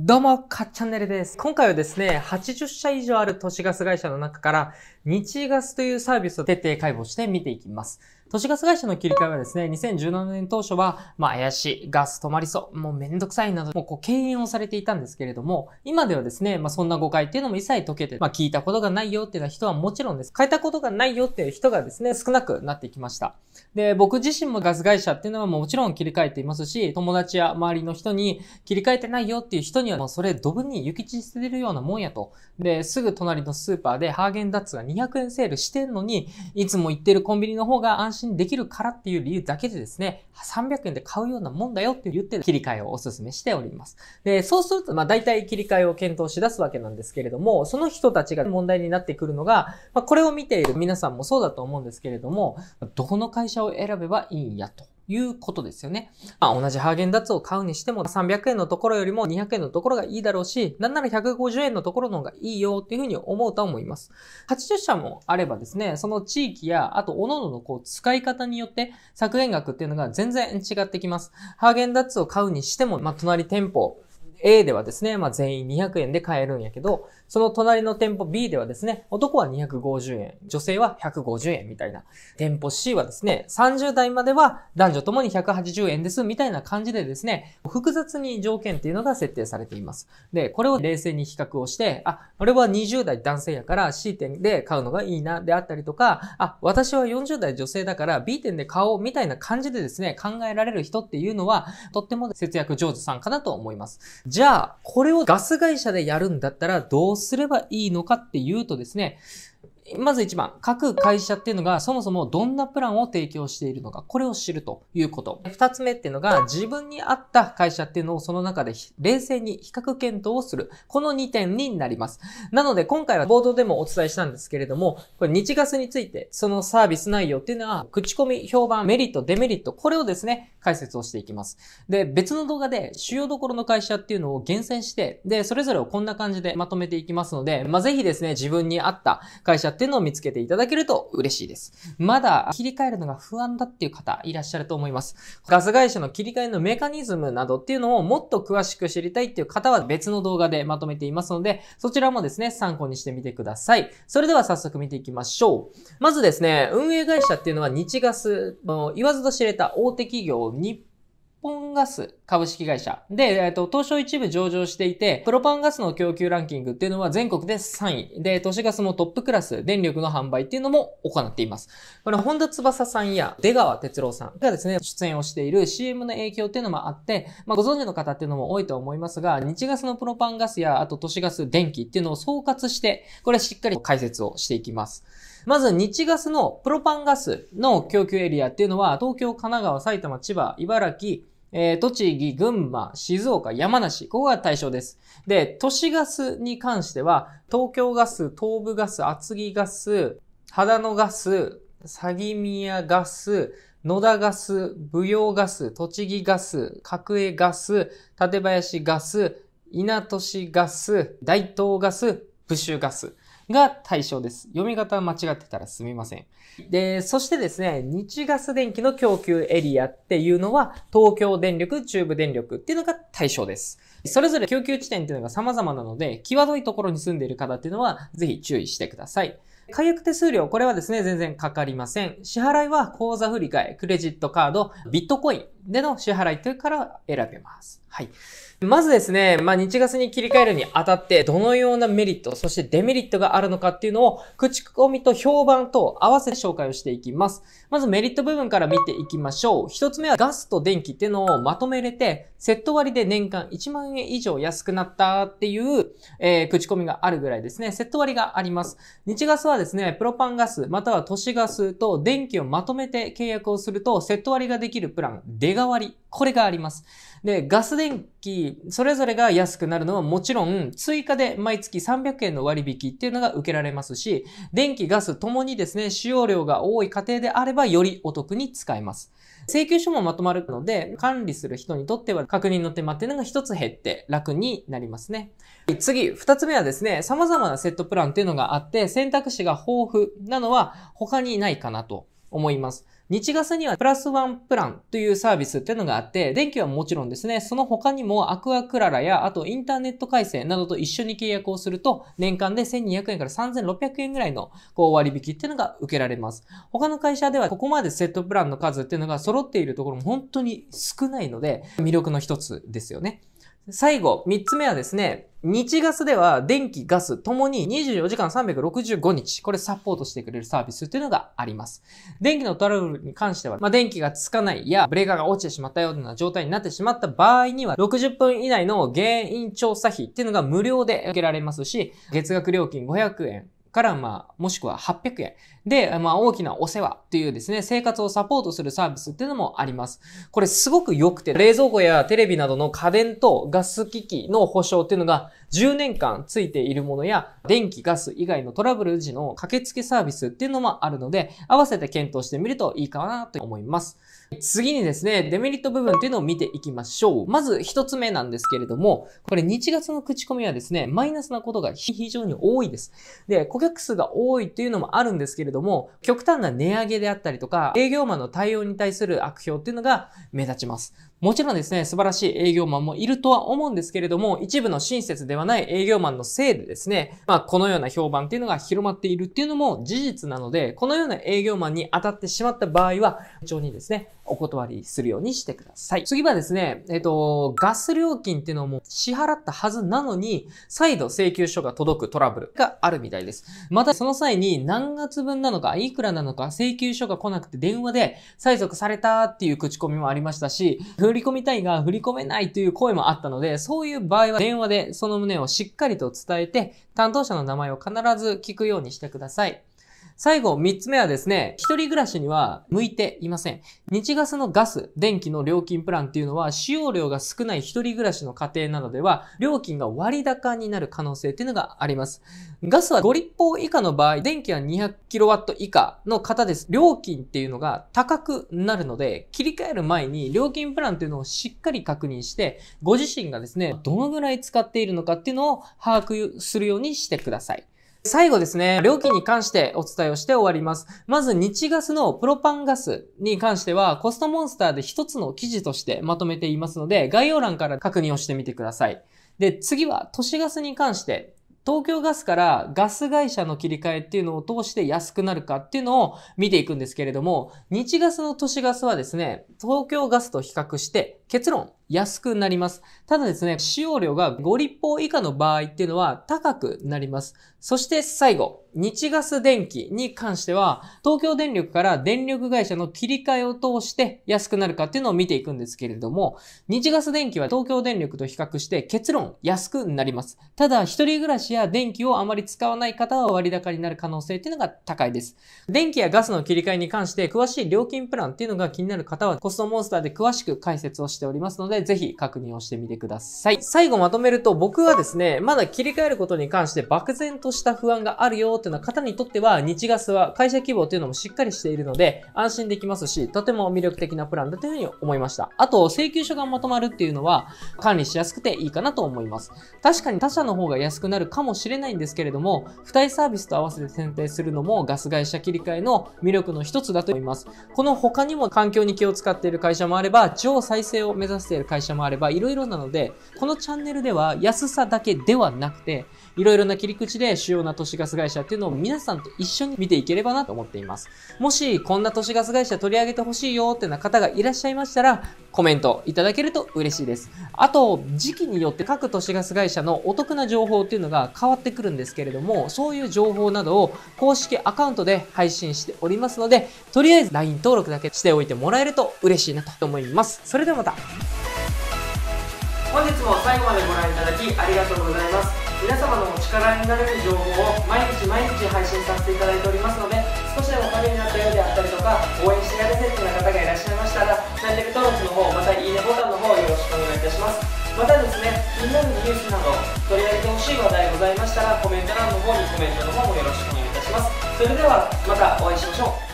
どうも、かっチャンネルです。今回はですね、80社以上ある都市ガス会社の中から、日ガスというサービスを徹底解剖して見ていきます。都市ガス会社の切り替えはですね、2017年当初は、まあ怪しい、ガス止まりそう、もうめんどくさいなど、もうこう敬遠をされていたんですけれども、今ではですね、まあそんな誤解っていうのも一切解けて、まあ聞いたことがないよっていうのは人はもちろんです。変えたことがないよっていう人がですね、少なくなってきました。で、僕自身もガス会社っていうのはもちろん切り替えていますし、友達や周りの人に切り替えてないよっていう人にはもうそれドブにき散捨てるようなもんやと。で、すぐ隣のスーパーでハーゲンダッツが200円セールしてんのに、いつも行ってるコンビニの方が安心信できるからっていう理由だけでですね、300円で買うようなもんだよって言って切り替えをお勧めしております。で、そうすると、まあ大体切り替えを検討しだすわけなんですけれども、その人たちが問題になってくるのが、まあこれを見ている皆さんもそうだと思うんですけれども、どこの会社を選べばいいんやと。いうことですよね。まあ、同じハーゲンダッツを買うにしても、300円のところよりも200円のところがいいだろうし、なんなら150円のところの方がいいよっていうふうに思うと思います。80社もあればですね、その地域や、あと、各々のこう、使い方によって削減額っていうのが全然違ってきます。ハーゲンダッツを買うにしても、まあ、隣店舗、A ではですね、まあ、全員200円で買えるんやけど、その隣の店舗 B ではですね、男は250円、女性は150円みたいな。店舗 C はですね、30代までは男女ともに180円ですみたいな感じでですね、複雑に条件っていうのが設定されています。で、これを冷静に比較をして、あ、俺は20代男性やから C 店で買うのがいいなであったりとか、あ、私は40代女性だから B 店で買おうみたいな感じでですね、考えられる人っていうのは、とっても節約上手さんかなと思います。じゃあ、これをガス会社でやるんだったらどうすればいいのかっていうとですね、まず1番、各会社っていうのがそもそもどんなプランを提供しているのか、これを知るということ。2つ目っていうのが、自分に合った会社っていうのをその中で冷静に比較検討をする。この2点になります。なので、今回は冒頭でもお伝えしたんですけれども、これ日ガスについて、そのサービス内容っていうのは、口コミ、評判、メリット、デメリット、これをですね、解説をしていきます。で、別の動画で主要どころの会社っていうのを厳選して、で、それぞれをこんな感じでまとめていきますので、まぜひですね、自分に合った会社っていうのを見つけていただけると嬉しいです。まだ切り替えるのが不安だっていう方いらっしゃると思います。ガス会社の切り替えのメカニズムなどっていうのをもっと詳しく知りたいっていう方は別の動画でまとめていますので、そちらもですね、参考にしてみてください。それでは早速見ていきましょう。まずですね、運営会社っていうのは日ガス、言わずと知れた大手企業日本ガス株式会社で、えっ、と、東証一部上場していて、プロパンガスの供給ランキングっていうのは全国で3位。で、都市ガスもトップクラス、電力の販売っていうのも行っています。これ、本田翼さんや出川哲郎さんがですね、出演をしている CM の影響っていうのもあって、まあ、ご存知の方っていうのも多いと思いますが、日ガスのプロパンガスや、あと都市ガス、電気っていうのを総括して、これしっかり解説をしていきます。まず、日ガスのプロパンガスの供給エリアっていうのは、東京、神奈川、埼玉、千葉、茨城、えー、栃木、群馬、静岡、山梨、ここが対象です。で、都市ガスに関しては、東京ガス、東部ガス、厚木ガス、秦野ガス、詐欺宮ガス、野田ガス、舞踊ガス、栃木ガス、角栄ガス、館林ガス、稲都市ガス、大東ガス、武州ガス。が対象です。読み方間違ってたらすみません。で、そしてですね、日ガス電気の供給エリアっていうのは、東京電力、中部電力っていうのが対象です。それぞれ供給地点っていうのが様々なので、際どいところに住んでいる方っていうのは、ぜひ注意してください。解約手数料、これはですね、全然かかりません。支払いは口座振替、クレジットカード、ビットコインでの支払いというから選べます。はい。まずですね、まあ、日月に切り替えるにあたって、どのようなメリット、そしてデメリットがあるのかっていうのを、口コミと評判と合わせて紹介をしていきます。まずメリット部分から見ていきましょう。一つ目はガスと電気っていうのをまとめれて、セット割で年間1万円以上安くなったっていう、えー、口コミがあるぐらいですね、セット割があります。日ガスはですね、プロパンガス、または都市ガスと電気をまとめて契約をすると、セット割ができるプラン、デ替わり、これがあります。で、ガス電気、それぞれが安くなるのはもちろん、追加で毎月300円の割引っていうのが受けられますし、電気、ガスともにですね、使用量が多い家庭であればよりお得に使えます。請求書もまとまるので、管理する人にとっては確認の手間っていうのが一つ減って楽になりますね。次、二つ目はですね、様々なセットプランっていうのがあって、選択肢が豊富なのは他にないかなと。思います。日ガスにはプラスワンプランというサービスっていうのがあって、電気はもちろんですね、その他にもアクアクララや、あとインターネット回線などと一緒に契約をすると、年間で1200円から3600円ぐらいのこう割引っていうのが受けられます。他の会社ではここまでセットプランの数っていうのが揃っているところも本当に少ないので、魅力の一つですよね。最後、三つ目はですね、日ガスでは電気、ガスともに24時間365日、これサポートしてくれるサービスっていうのがあります。電気のトラブルに関しては、まあ、電気がつかないや、ブレーカーが落ちてしまったような状態になってしまった場合には、60分以内の原因調査費っていうのが無料で受けられますし、月額料金500円、から、まあ、もしくは800円。で、まあ、大きなお世話っていうですね、生活をサポートするサービスっていうのもあります。これすごく良くて、冷蔵庫やテレビなどの家電とガス機器の保証っていうのが10年間ついているものや、電気、ガス以外のトラブル時の駆けつけサービスっていうのもあるので、合わせて検討してみるといいかなと思います。次にですね、デメリット部分っていうのを見ていきましょう。まず一つ目なんですけれども、これ日月の口コミはですね、マイナスなことが非常に多いです。で、顧客数が多いっていうのもあるんですけれども、極端な値上げであったりとか、営業マンの対応に対する悪評っていうのが目立ちます。もちろんですね、素晴らしい営業マンもいるとは思うんですけれども、一部の親切ではない営業マンのせいでですね、まあ、このような評判っていうのが広まっているっていうのも事実なので、このような営業マンに当たってしまった場合は、非常にですね、お断りするようにしてください。次はですね、えっと、ガス料金っていうのも支払ったはずなのに、再度請求書が届くトラブルがあるみたいです。また、その際に何月分なのか、いくらなのか、請求書が来なくて電話で催促されたっていう口コミもありましたし、振り込みたいが振り込めないという声もあったので、そういう場合は電話でその旨をしっかりと伝えて、担当者の名前を必ず聞くようにしてください。最後、3つ目はですね、一人暮らしには向いていません。日ガスのガス、電気の料金プランっていうのは、使用量が少ない一人暮らしの家庭などでは、料金が割高になる可能性っていうのがあります。ガスはご立方以下の場合、電気は 200kW 以下の方です。料金っていうのが高くなるので、切り替える前に料金プランっていうのをしっかり確認して、ご自身がですね、どのぐらい使っているのかっていうのを把握するようにしてください。最後ですね、料金に関してお伝えをして終わります。まず日ガスのプロパンガスに関しては、コストモンスターで一つの記事としてまとめていますので、概要欄から確認をしてみてください。で、次は都市ガスに関して、東京ガスからガス会社の切り替えっていうのを通して安くなるかっていうのを見ていくんですけれども、日ガスの都市ガスはですね、東京ガスと比較して結論、安くなります。ただですね、使用量が5立方以下の場合っていうのは高くなります。そして最後、日ガス電気に関しては、東京電力から電力会社の切り替えを通して安くなるかっていうのを見ていくんですけれども、日ガス電気は東京電力と比較して結論安くなります。ただ、一人暮らしや電気をあまり使わない方は割高になる可能性っていうのが高いです。電気やガスの切り替えに関して詳しい料金プランっていうのが気になる方は、コストモンスターで詳しく解説をしてしておりますので、ぜひ確認をしてみてください。最後まとめると、僕はですね、まだ切り替えることに関して漠然とした不安があるよっていうのは方にとっては、日ガスは会社規模というのもしっかりしているので、安心できますし、とても魅力的なプランだというふうに思いました。あと、請求書がまとまるっていうのは、管理しやすくていいかなと思います。確かに他社の方が安くなるかもしれないんですけれども、付帯サービスと合わせて選定するのもガス会社切り替えの魅力の一つだと思います。この他にも環境に気を使っている会社もあれば、再生をを目指している会社もあれば、いろいろなので、このチャンネルでは安さだけではなくて、いろいろな切り口で主要な都市ガス会社っていうのを皆さんと一緒に見ていければなと思っています。もし、こんな都市ガス会社取り上げてほしいよってな方がいらっしゃいましたら、コメントいただけると嬉しいです。あと、時期によって各都市ガス会社のお得な情報っていうのが変わってくるんですけれども、そういう情報などを公式アカウントで配信しておりますので、とりあえず LINE 登録だけしておいてもらえると嬉しいなと思います。それではまた本日も最後までご覧いただきありがとうございます皆様のお力になれる情報を毎日毎日配信させていただいておりますので少しでもためになったようであったりとか応援してやるぜってな方がいらっしゃいましたらチャンネル登録の方またいいねボタンの方よろしくお願いいたしますまたですね気になるニュースなど取り上げてほしい話題ございましたらコメント欄の方にコメントの方もよろしくお願いいたしますそれではまたお会いしましょう